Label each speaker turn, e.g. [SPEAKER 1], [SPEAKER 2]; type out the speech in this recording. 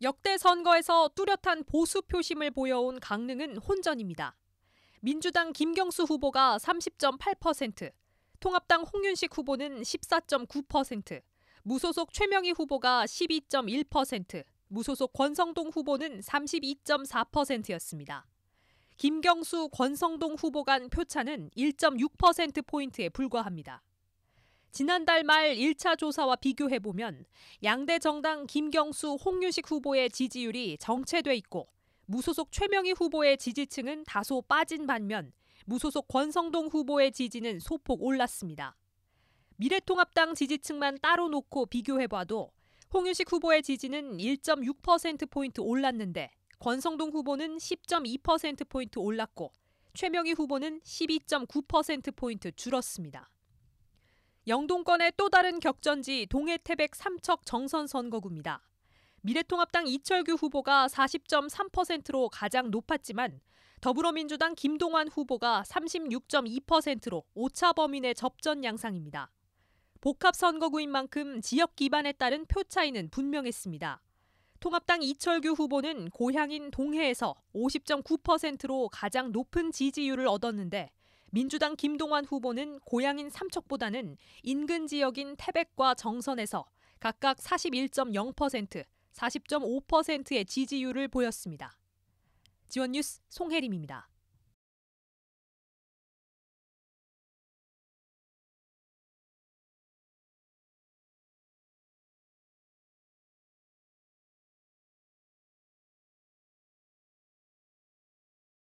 [SPEAKER 1] 역대 선거에서 뚜렷한 보수 표심을 보여온 강릉은 혼전입니다. 민주당 김경수 후보가 30.8%, 통합당 홍윤식 후보는 14.9%, 무소속 최명희 후보가 12.1%, 무소속 권성동 후보는 32.4%였습니다. 김경수, 권성동 후보 간 표차는 1.6%포인트에 불과합니다. 지난달 말 1차 조사와 비교해보면 양대 정당 김경수, 홍유식 후보의 지지율이 정체돼 있고 무소속 최명희 후보의 지지층은 다소 빠진 반면 무소속 권성동 후보의 지지는 소폭 올랐습니다. 미래통합당 지지층만 따로 놓고 비교해봐도 홍유식 후보의 지지는 1.6%포인트 올랐는데 권성동 후보는 10.2%포인트 올랐고 최명희 후보는 12.9%포인트 줄었습니다. 영동권의 또 다른 격전지 동해태백 삼척 정선 선거구입니다. 미래통합당 이철규 후보가 40.3%로 가장 높았지만 더불어민주당 김동완 후보가 36.2%로 오차 범위 내 접전 양상입니다. 복합 선거구인 만큼 지역 기반에 따른 표 차이는 분명했습니다. 통합당 이철규 후보는 고향인 동해에서 50.9%로 가장 높은 지지율을 얻었는데 민주당 김동완 후보는 고향인 삼척보다는 인근 지역인 태백과 정선에서 각각 41.0%, 40.5%의 지지율을 보였습니다. 지원뉴스 송혜림입니다.